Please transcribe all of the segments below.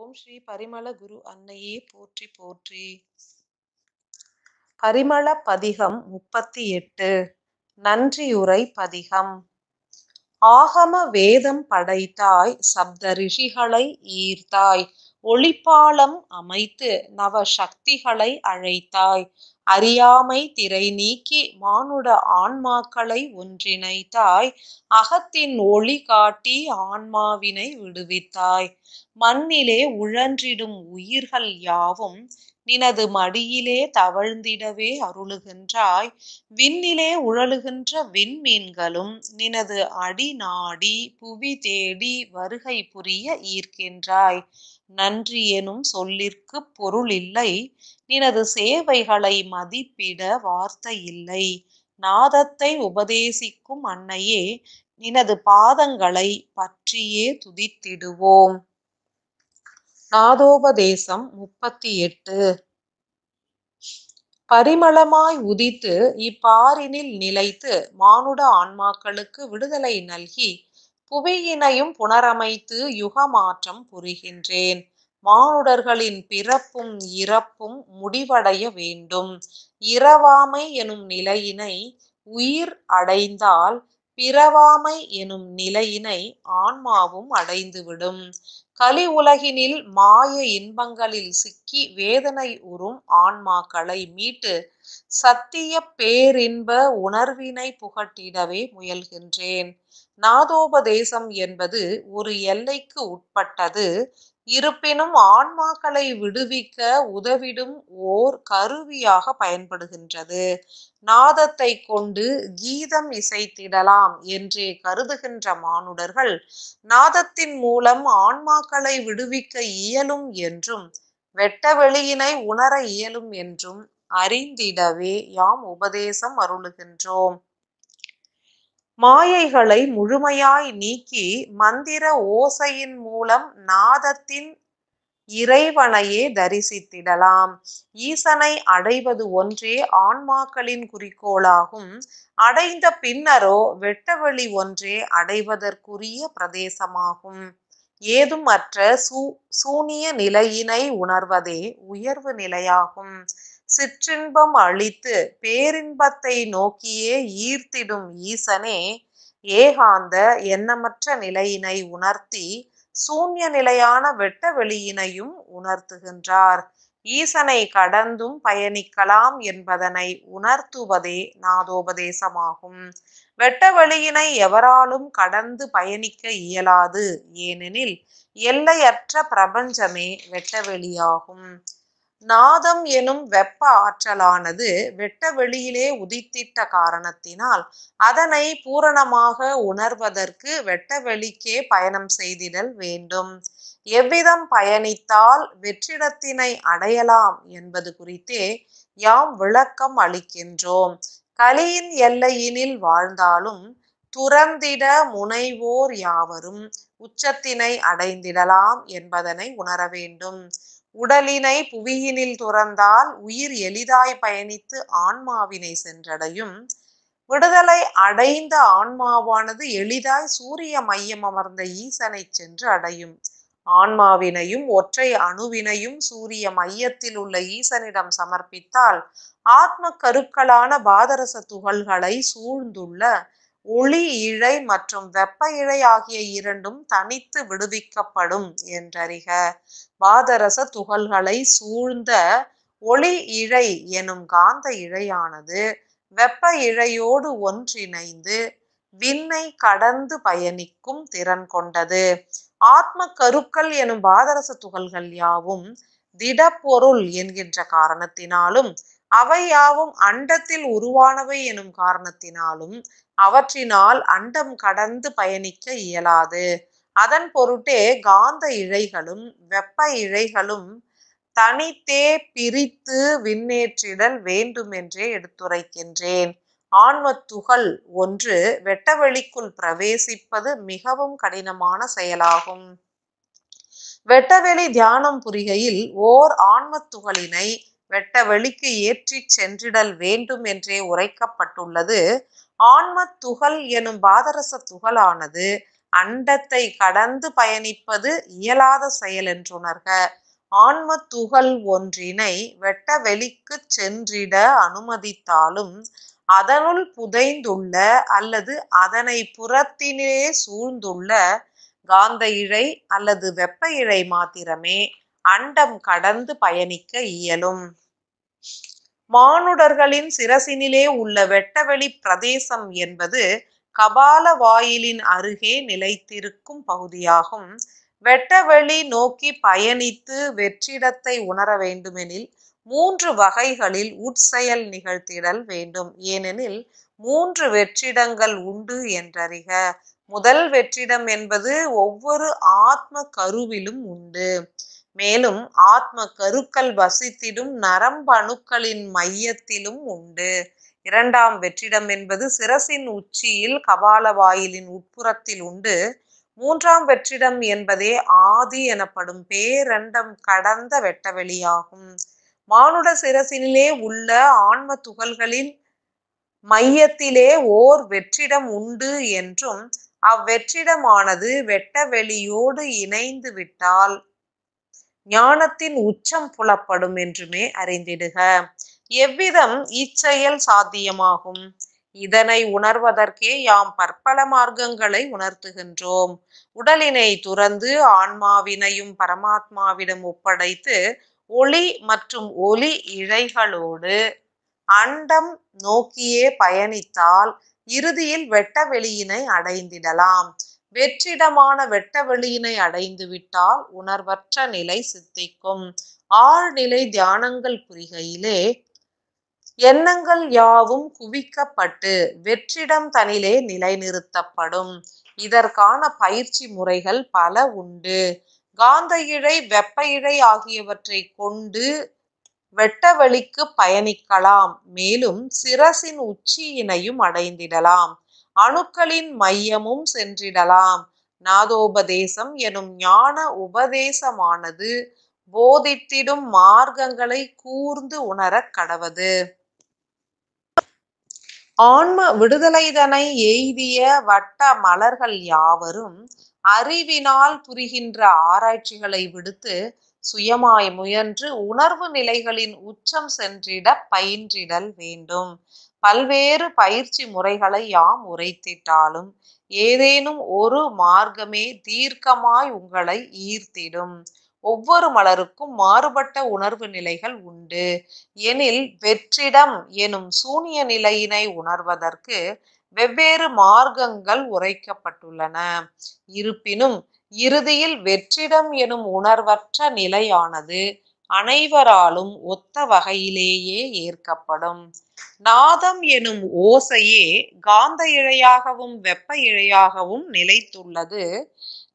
ஓம் ஸ்ரீ பரிமள குரு அன்னையே போற்றி போற்றி பரிமள பதிகம் முப்பத்தி எட்டு நன்றியுரை பதிகம் ஆகம வேதம் படைத்தாய் சப்த ரிஷிகளை ஈர்த்தாய் ஒளிப்பாலம் அமைத்து நவ சக்திகளை அழைத்தாய் அறியாமை திரை நீக்கி மானுட ஆன்மாக்களை ஒன்றிணைத்தாய் அகத்தின் ஒளி காட்டி ஆன்மாவினை விடுவித்தாய் மண்ணிலே உழன்றிடும் உயிர்கள் யாவும் நினது மடியிலே தவழ்ந்திடவே அருளுகின்றாய் விண்ணிலே உழலுகின்ற விண்மீன்களும் நினது அடி நாடி புவி தேடி வருகை புரிய ஈர்க்கின்றாய் நன்றி எனும் சொல்லிற்கு பொருள் இல்லை நினது சேவைகளை மதிப்பிட வார்த்தை இல்லை நாதத்தை உபதேசிக்கும் அன்னையே நினது பாதங்களை பற்றியே துதித்திடுவோம் நாதோபதேசம் முப்பத்தி எட்டு பரிமளமாய் உதித்து இப்பாரினில் நிலைத்து மானுட ஆன்மாக்களுக்கு விடுதலை நல்கி புவியினையும் புனரமைத்து யுகமாற்றம் புரிகின்றேன் மானுடர்களின் பிறப்பும் இறப்பும் முடிவடைய வேண்டும் இரவாமை எனும் நிலையினை உயிர் அடைந்தால் பிறவாமை எனும் நிலையினை ஆன்மாவும் அடைந்துவிடும் கலி உலகினில் மாய இன்பங்களில் சிக்கி வேதனை உறும் ஆன்மாக்களை மீட்டு சத்திய பேரின்ப உணர்வினை புகட்டிடவே முயல்கின்றேன் நாதோபதேசம் என்பது ஒரு எல்லைக்கு உட்பட்டது இருப்பினும் ஆன்மாக்களை விடுவிக்க உதவிடும் ஓர் கருவியாக பயன்படுகின்றது நாதத்தை கொண்டு கீதம் இசைத்திடலாம் என்று கருதுகின்ற மானுடர்கள் நாதத்தின் மூலம் ஆன்மாக்களை விடுவிக்க இயலும் என்றும் வெட்ட வெளியினை உணர இயலும் என்றும் அறிந்திடவே யாம் உபதேசம் அருளுகின்றோம் மாயைகளை முழுமையாய் நீக்கி மந்திர ஓசையின் மூலம் நாதத்தின் இறைவனையே தரிசித்திடலாம் ஈசனை அடைவது ஒன்றே ஆன்மாக்களின் குறிக்கோளாகும் அடைந்த பின்னரோ வெட்டவெளி ஒன்றே அடைவதற்குரிய பிரதேசமாகும் ஏதும் அற்ற சூ சூனிய நிலையினை உணர்வதே உயர்வு நிலையாகும் சிற்றின்பம் அளித்து பேரின்பத்தை நோக்கியே ஈர்த்திடும் ஈசனே ஏகாந்த எண்ணமற்ற நிலையினை உணர்த்தி சூன்ய நிலையான வெட்ட வெளியினையும் உணர்த்துகின்றார் ஈசனை கடந்தும் பயணிக்கலாம் என்பதனை உணர்த்துவதே நாதோபதேசமாகும் வெட்ட வெளியினை எவராலும் கடந்து பயணிக்க இயலாது ஏனெனில் எல்லையற்ற பிரபஞ்சமே வெட்ட வெளியாகும் நாதம் எனும் வெப்ப ஆற்றலானது வெட்ட வெளியிலே உதித்திட்ட காரணத்தினால் அதனை பூரணமாக உணர்வதற்கு வெட்ட வெளிக்கே பயணம் செய்திடல் வேண்டும் எவ்விதம் பயணித்தால் வெற்றிடத்தினை அடையலாம் என்பது குறித்தே யாம் விளக்கம் அளிக்கின்றோம் கலியின் எல்லையினில் வாழ்ந்தாலும் துறந்திட முனைவோர் யாவரும் உச்சத்தினை அடைந்திடலாம் என்பதனை உணர வேண்டும் உடலினை புவியினில் துறந்தால் உயிர் எளிதாய் பயணித்து ஆன்மாவினை சென்றடையும் விடுதலை அடைந்த ஆன்மாவானது எளிதாய் சூரிய மையம் அமர்ந்த ஈசனை சென்று அடையும் ஆன்மாவினையும் ஒற்றை அணுவினையும் சூரிய மையத்தில் உள்ள ஈசனிடம் சமர்ப்பித்தால் ஆத்ம கருக்களான பாதரச துகள்களை சூழ்ந்துள்ள ஒளி இழை மற்றும் வெப்ப இழை ஆகிய இரண்டும் தனித்து விடுவிக்கப்படும் என்றறிக பாதரச துகள்களை சூழ்ந்த ஒளி இழை எனும் காந்த இழையானது வெப்ப இழையோடு ஒன்றிணைந்து விண்ணை கடந்து பயணிக்கும் திறன் கொண்டது ஆத்ம கருக்கள் எனும் பாதரச துகள்கள் யாவும் திடப்பொருள் என்கின்ற காரணத்தினாலும் அவை யாவும் அண்டத்தில் உருவானவை எனும் காரணத்தினாலும் அவற்றினால் அண்டம் கடந்து பயணிக்க இயலாது அதன் பொருட்டே காந்த இழைகளும் வெப்ப இழைகளும் தனித்தே பிரித்து விண்ணேற்றிடல் வேண்டுமென்றே எடுத்துரைக்கின்றேன் ஆன்ம துகள் ஒன்று வெட்டவெளிக்குள் பிரவேசிப்பது மிகவும் கடினமான செயலாகும் வெட்டவெளி தியானம் புரிகையில் ஓர் ஆன்மத்துகளினை வெட்டவெளிக்கு ஏற்றி சென்றிடல் வேண்டும் என்றே உரைக்கப்பட்டுள்ளது ஆன்ம துகள் எனும் பாதரச துகளானது அண்டத்தை கடந்து பயணிப்பது இயலாத செயல் என்றுணர்க ஆன்ம துகள் ஒன்றினை வெட்ட வெளிக்கு சென்றிட அனுமதித்தாலும் அதனுள் புதைந்துள்ள அல்லது அதனை புறத்திலே சூழ்ந்துள்ள காந்த இழை அல்லது வெப்ப இழை மாத்திரமே அண்டம் கடந்து பயணிக்க இயலும் மானுடர்களின் சிரசினிலே உள்ள வெட்டவெளி பிரதேசம் என்பது கபால வாயிலின் அருகே நிலைத்திருக்கும் பகுதியாகும் வெட்டவெளி நோக்கி பயணித்து வெற்றிடத்தை உணர வேண்டுமெனில் மூன்று வகைகளில் உட்செயல் நிகழ்த்திடல் வேண்டும் ஏனெனில் மூன்று வெற்றிடங்கள் உண்டு என்றறிக முதல் வெற்றிடம் என்பது ஒவ்வொரு ஆத்ம கருவிலும் உண்டு மேலும் ஆத்ம கருக்கள் வசித்திடும் நரம்பணுக்களின் மையத்திலும் உண்டு இரண்டாம் வெற்றிடம் என்பது சிரசின் உச்சியில் கபால வாயிலின் உட்புறத்தில் உண்டு மூன்றாம் வெற்றிடம் என்பதே ஆதி எனப்படும் பேரண்டம் கடந்த வெட்டவெளியாகும் மானுட சிரசினிலே உள்ள ஆன்ம துகள்களின் மையத்திலே ஓர் வெற்றிடம் உண்டு என்றும் அவ்வெற்றிடமானது வெட்டவெளியோடு இணைந்து விட்டால் ஞானத்தின் உச்சம் புலப்படும் என்றுமே அறிந்திடுக எவ்விதம் இச்செயல் சாத்தியமாகும் இதனை உணர்வதற்கே யாம் பற்பல மார்க்கங்களை உணர்த்துகின்றோம் உடலினை துறந்து ஆன்மாவினையும் பரமாத்மாவிடம் ஒப்படைத்து ஒளி மற்றும் ஒலி இழைகளோடு அண்டம் நோக்கியே பயணித்தால் இறுதியில் வெட்ட வெளியினை அடைந்திடலாம் வெற்றிடமான வெட்ட வெளியினை அடைந்து விட்டால் உணர்வற்ற நிலை சித்திக்கும் ஆழ்நிலை தியானங்கள் புரிகையிலே எண்ணங்கள் யாவும் குவிக்கப்பட்டு வெற்றிடம் தனிலே நிலைநிறுத்தப்படும் இதற்கான பயிற்சி முறைகள் பல உண்டு காந்த இழை வெப்ப இழை ஆகியவற்றை கொண்டு வெட்டவெளிக்கு பயணிக்கலாம் மேலும் சிரசின் உச்சியினையும் அடைந்திடலாம் அணுக்களின் மையமும் சென்றிடலாம் நாதோபதேசம் எனும் ஞான உபதேசமானது போதித்திடும் மார்க்கங்களை கூர்ந்து உணரக் கடவது ஆன்ம விடுதலைதனை எய்திய வட்ட மலர்கள் யாவரும் அறிவினால் புரிகின்ற ஆராய்ச்சிகளை விடுத்து சுயமாய் முயன்று உணர்வு நிலைகளின் உச்சம் சென்றிட பயின்றிடல் வேண்டும் பல்வேறு பயிற்சி முறைகளை யாம் உரைத்திட்டாலும் ஏதேனும் ஒரு மார்க்கமே தீர்க்கமாய் உங்களை ஈர்த்திடும் ஒவ்வொரு மலருக்கும் மாறுபட்ட உணர்வு நிலைகள் உண்டு எனில் வெற்றிடம் எனும் சூனிய நிலையினை உணர்வதற்கு வெவ்வேறு மார்க்கங்கள் உரைக்கப்பட்டுள்ளன இருப்பினும் இறுதியில் வெற்றிடம் எனும் உணர்வற்ற நிலையானது அனைவராலும் ஒத்த வகையிலேயே ஏற்கப்படும் நாதம் எனும் ஓசையே காந்த இழையாகவும் வெப்ப இழையாகவும் நிலைத்துள்ளது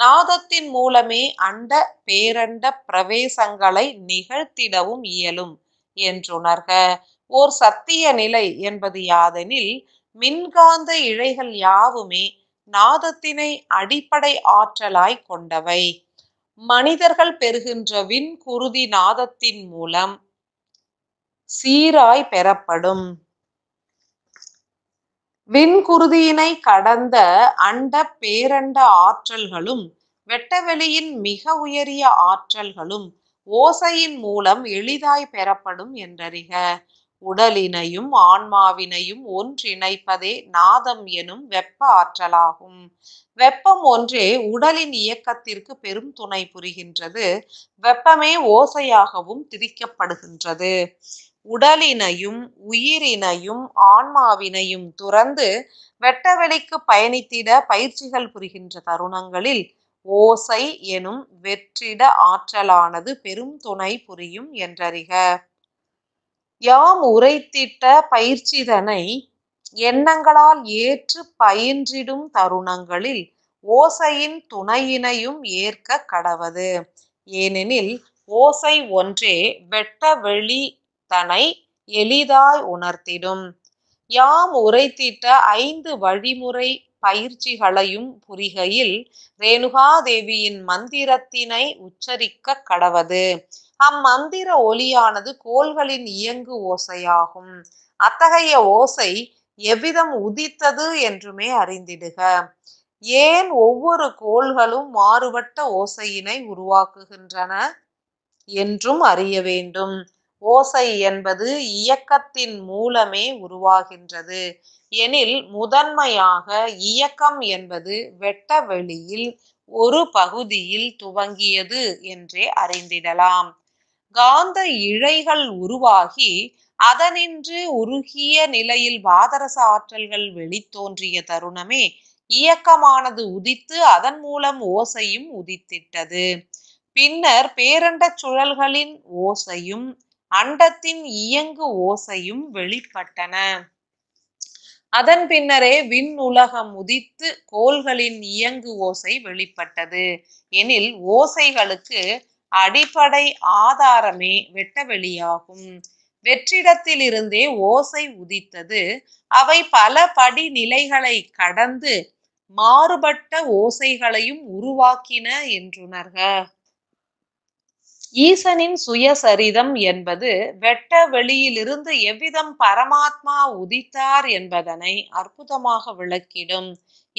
நாதத்தின் மூலமே அண்ட பேரண்ட பிரவேசங்களை நிகழ்த்திடவும் இயலும் என்றுணர்க ஓர் சத்திய நிலை என்பது யாதெனில் மின்காந்த இழைகள் யாவுமே நாதத்தினை அடிப்படை ஆற்றலாய் கொண்டவை மனிதர்கள் பெறுகின்ற விண்குருதி நாதத்தின் மூலம் சீராய் பெறப்படும் விண்குருதியினை கடந்த அண்ட பேரண்ட ஆற்றல்களும் வெட்டவெளியின் மிக உயரிய ஆற்றல்களும் ஓசையின் மூலம் எளிதாய் பெறப்படும் என்றறிக உடலினையும் ஆன்மாவினையும் ஒன்றிணைப்பதே நாதம் எனும் வெப்ப ஆற்றலாகும் வெப்பம் ஒன்றே உடலின் இயக்கத்திற்கு பெரும் துணை புரிகின்றது வெப்பமே ஓசையாகவும் திரிக்கப்படுகின்றது உடலினையும் உயிரினையும் ஆன்மாவினையும் துறந்து வெட்டவெளிக்கு பயணித்திட பயிற்சிகள் புரிகின்ற தருணங்களில் ஓசை எனும் வெற்றிட ஆற்றலானது பெரும் துணை புரியும் என்றறிக யாம் உரைத்திட்ட பயிற்சிதனை எண்ணங்களால் ஏற்று பயின்றிடும் தருணங்களில் ஓசையின் துணையினையும் ஏற்க கடவது ஏனெனில் ஓசை ஒன்றே வெட்ட வெளி தன்னை எளிதாய் உணர்த்திடும் யாம் உரைத்திட்ட ஐந்து வழிமுறை பயிற்சிகளையும் புரிகையில் ரேணுகாதேவியின் மந்திரத்தினை உச்சரிக்க கடவது அம்மந்திர ஒலியானது கோள்களின் இயங்கு ஓசையாகும் அத்தகைய ஓசை எவ்விதம் உதித்தது என்றுமே அறிந்திடுக ஏன் ஒவ்வொரு கோள்களும் மாறுபட்ட ஓசையினை உருவாக்குகின்றன என்றும் அறிய வேண்டும் ஓசை என்பது இயக்கத்தின் மூலமே உருவாகின்றது எனில் முதன்மையாக இயக்கம் என்பது வெட்ட வெளியில் ஒரு பகுதியில் துவங்கியது என்றே அறிந்திடலாம் காந்த இழைகள் உருவாகி அதனின்று உருகிய நிலையில் பாதரச ஆற்றல்கள் வெளித்தோன்றிய தருணமே இயக்கமானது உதித்து அதன் மூலம் ஓசையும் உதித்திட்டது பின்னர் பேரண்ட சுழல்களின் ஓசையும் அண்டத்தின் இயங்கு ஓசையும் வெளிப்பட்டன அதன் பின்னரே விண் உலகம் உதித்து கோள்களின் இயங்கு ஓசை வெளிப்பட்டது எனில் ஓசைகளுக்கு அடிப்படை ஆதாரமே வெட்டவெளியாகும் வெற்றிடத்திலிருந்தே ஓசை உதித்தது அவை பல படிநிலைகளை கடந்து மாறுபட்ட ஓசைகளையும் உருவாக்கின என்றுணர்க ஈசனின் சுயசரிதம் என்பது வெட்ட வெளியிலிருந்து எவ்விதம் பரமாத்மா உதித்தார் என்பதனை அற்புதமாக விளக்கிடும்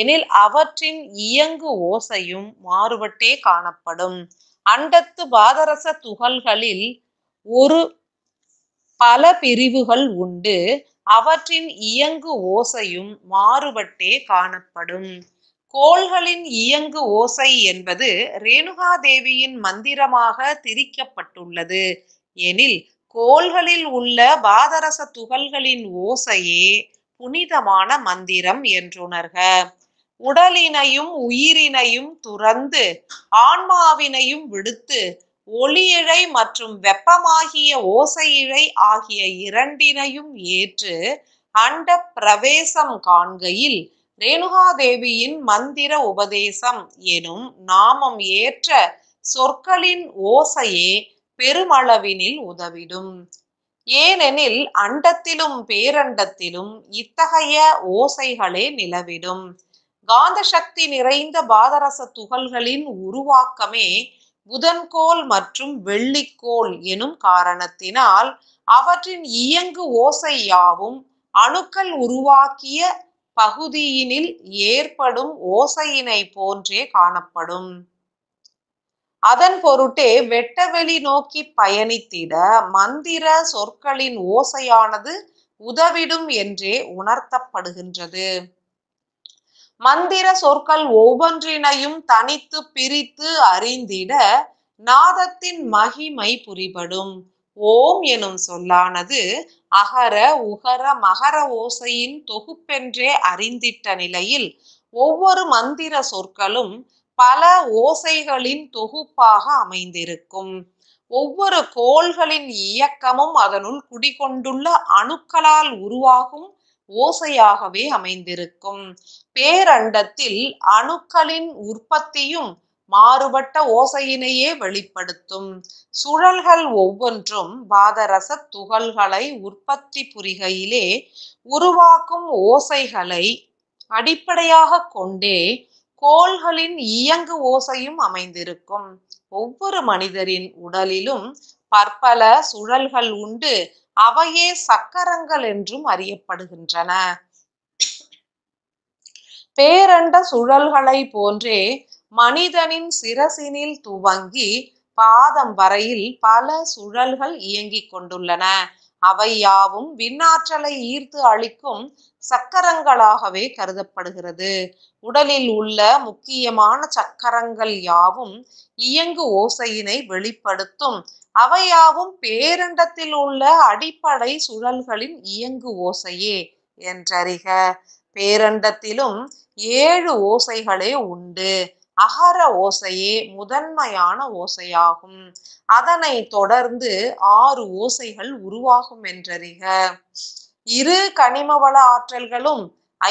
எனில் அவற்றின் இயங்கு ஓசையும் மாறுபட்டே காணப்படும் அண்டத்து பாதரச துகள்களில் ஒரு பல பிரிவுகள் உண்டு அவற்றின் இயங்கு ஓசையும் மாறுபட்டே காணப்படும் கோள்களின் இயங்கு ஓசை என்பது ரேணுகாதேவியின் மந்திரமாக திரிக்கப்பட்டுள்ளது எனில் கோள்களில் உள்ள பாதரச துகள்களின் ஓசையே புனிதமான மந்திரம் என்றுணர்க உடலினையும் உயிரினையும் துறந்து ஆன்மாவினையும் விடுத்து ஒளியிழை மற்றும் வெப்பமாகிய ஓசையிழை ஆகிய இரண்டினையும் ஏற்று அண்ட பிரவேசம் காண்கையில் ரேணுகாதேவியின் மந்திர உபதேசம் எனும் நாமம் ஏற்ற சொற்களின் ஓசையே பெருமளவினில் உதவிடும் ஏனெனில் அண்டத்திலும் பேரண்டத்திலும் இத்தகைய ஓசைகளே நிலவிடும் காந்த சக்தி நிறைந்த பாதரச துகள்களின் உருவாக்கமே புதன்கோல் மற்றும் வெள்ளிக்கோல் எனும் காரணத்தினால் அவற்றின் இயங்கு ஓசையாவும் அணுக்கள் உருவாக்கிய பகுதியினில் ஏற்படும் ஓசையினை போன்றே காணப்படும் அதன் பொருட்டே வெட்டவெளி நோக்கி பயணித்திட மந்திர சொற்களின் ஓசையானது உதவிடும் என்றே உணர்த்தப்படுகின்றது மந்திர சொற்கள் ஒவ்வொன்றினையும் தனித்து பிரித்து அறிந்திட நாதத்தின் மகிமை புரிபடும் ஓம் எனும் சொல்லானது அகர உகர மகர ஓசையின் தொகுப்பென்றே அறிந்திட்ட நிலையில் ஒவ்வொரு மந்திர சொற்களும் பல ஓசைகளின் தொகுப்பாக அமைந்திருக்கும் ஒவ்வொரு கோள்களின் இயக்கமும் அதனுள் குடிகொண்டுள்ள அணுக்களால் உருவாகும் ஓசையாகவே அமைந்திருக்கும் பேரண்டத்தில் அணுக்களின் உற்பத்தியும் மாறுபட்ட ஓசையினையே வெளிப்படுத்தும் சுழல்கள் ஒவ்வொன்றும் பாதரச துகள்களை உற்பத்தி புரிகையிலே உருவாக்கும் ஓசைகளை அடிப்படையாக கொண்டே கோள்களின் இயங்கு ஓசையும் அமைந்திருக்கும் ஒவ்வொரு மனிதரின் உடலிலும் பற்பல சுழல்கள் உண்டு அவையே சக்கரங்கள் என்றும் அறியப்படுகின்றன பேரண்ட சுழல்களை போன்றே மனிதனின் சிரசினில் துவங்கி பாதம் வரையில் பல சுழல்கள் இயங்கிக் கொண்டுள்ளன அவை யாவும் விண்ணாற்றலை ஈர்த்து அளிக்கும் சக்கரங்களாகவே கருதப்படுகிறது உடலில் உள்ள முக்கியமான சக்கரங்கள் யாவும் இயங்கு ஓசையினை வெளிப்படுத்தும் அவையாவும் பேரண்டத்தில் உள்ள அடிப்படை சுழல்களின் இயங்கு ஓசையே என்றறிக பேரண்டத்திலும் ஏழு ஓசைகளே உண்டு அகர ஓசையே முதன்மையான ஓசையாகும் அதனை தொடர்ந்து ஆறு ஓசைகள் உருவாகும் என்றறிக இரு கனிமவள ஆற்றல்களும்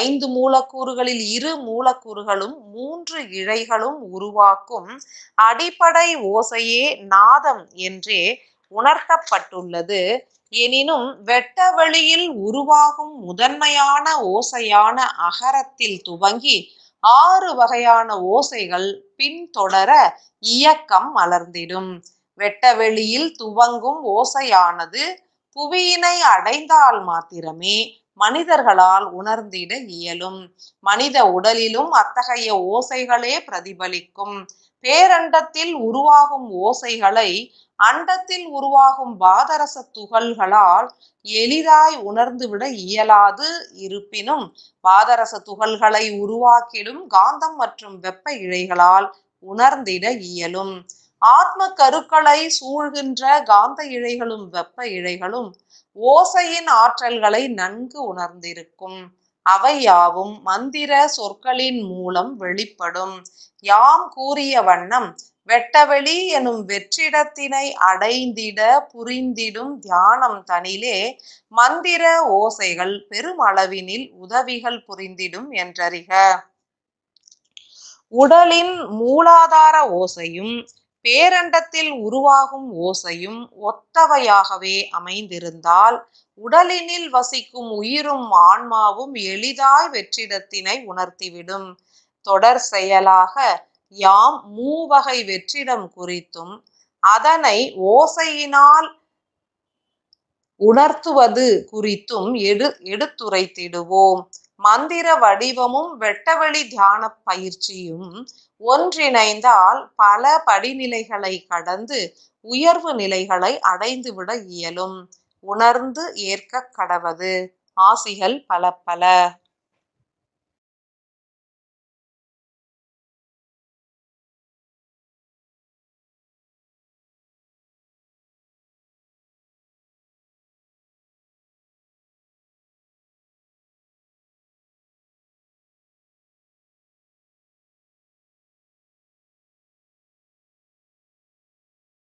ஐந்து மூலக்கூறுகளில் இரு மூலக்கூறுகளும் மூன்று இழைகளும் உருவாக்கும் அடிப்படை ஓசையே நாதம் என்றே உணர்த்தப்பட்டுள்ளது எனினும் வெட்டவெளியில் உருவாகும் முதன்மையான ஓசையான அகரத்தில் துவங்கி ஆறு வகையான ஓசைகள் பின்தொடர இயக்கம் மலர்ந்திடும் வெட்டவெளியில் துவங்கும் ஓசையானது புவியினை அடைந்தால் மாத்திரமே மனிதர்களால் உணர்ந்திட இயலும் மனித உடலிலும் அத்தகைய ஓசைகளே பிரதிபலிக்கும் பேரண்டத்தில் உருவாகும் ஓசைகளை அண்டத்தில் உருவாகும் பாதரச துகள்களால் எளிதாய் உணர்ந்துவிட இயலாது இருப்பினும் பாதரச துகள்களை உருவாக்கிடும் காந்தம் மற்றும் வெப்ப இழைகளால் உணர்ந்திட இயலும் ஆத்ம கருக்களை சூழ்கின்ற காந்த இழைகளும் வெப்ப இழைகளும் ஓசையின் ஆற்றல்களை நன்கு உணர்ந்திருக்கும் அவை யாவும் மந்திர சொற்களின் மூலம் வெளிப்படும் யாம் கூறிய வண்ணம் வெட்டவெளி எனும் வெற்றிடத்தினை அடைந்திட புரிந்திடும் தியானம் தனிலே மந்திர ஓசைகள் பெருமளவினில் உதவிகள் புரிந்திடும் என்றறிக உடலின் மூலாதார ஓசையும் பேரண்டத்தில் உருவாகும் ஓசையும் ஒத்தவையாகவே அமைந்திருந்தால் உடலினில் வசிக்கும் உயிரும் ஆன்மாவும் எளிதாய் வெற்றிடத்தினை உணர்த்திவிடும் தொடர் செயலாக யாம் மூவகை வெற்றிடம் குறித்தும் அதனை ஓசையினால் உணர்த்துவது குறித்தும் எடு எடுத்துரைத்திடுவோம் மந்திர வடிவமும் வெட்டவெளி தியான பயிற்சியும் ஒன்றிணைந்தால் பல படிநிலைகளை கடந்து உயர்வு நிலைகளை அடைந்துவிட இயலும் உணர்ந்து ஏற்க கடவது ஆசிகள் பல பல